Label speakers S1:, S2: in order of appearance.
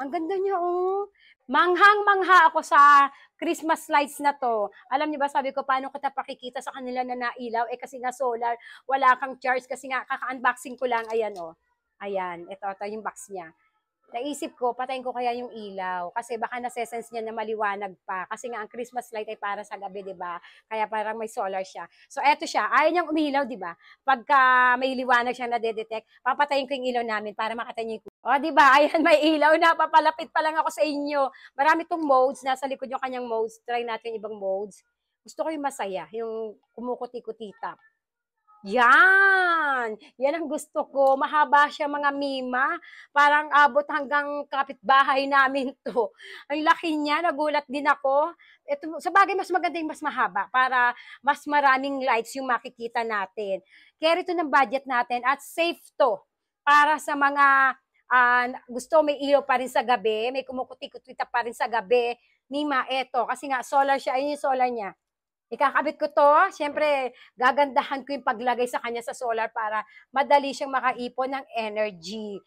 S1: Ang ganda niya, oh. Manghang-mangha ako sa Christmas lights na to. Alam niyo ba, sabi ko, paano kita pakikita sa kanila na nailaw? Eh, kasi nga solar, wala kang charge. Kasi nga, kaka-unboxing ko lang. Ayan, oh. Ayan, ito, ito yung box niya. Naisip ko, patayin ko kaya yung ilaw. Kasi baka nasesense niya na maliwanag pa. Kasi nga, ang Christmas light ay para sa gabi, di ba? Kaya parang may solar siya. So, eto siya. Ayaw niyang umilaw, di ba? Pagka may liwanag siya na detect papatayin ko yung ilaw namin para makita niyo o, oh, di ba? Ayan, may ilaw na. Papalapit pa lang ako sa inyo. Marami tong modes. Nasa likod yung kanyang modes. Try natin yung ibang modes. Gusto ko yung masaya. Yung kumukuti-kuti Yan! Yan ang gusto ko. Mahaba siya mga mima. Parang abot hanggang kapitbahay namin to. Ang laki niya. Nagulat din ako. Ito, sa bagay, mas maganda yung mas mahaba para mas maraming lights yung makikita natin. Carry to ng budget natin at safe to para sa mga uh, gusto may ilaw pa rin sa gabi, may kumukuti pa rin sa gabi, Mima, eto, kasi nga solar siya, ayun yung solar niya. Ikakabit ko to, syempre gagandahan ko yung paglagay sa kanya sa solar para madali siyang makaipon ng energy.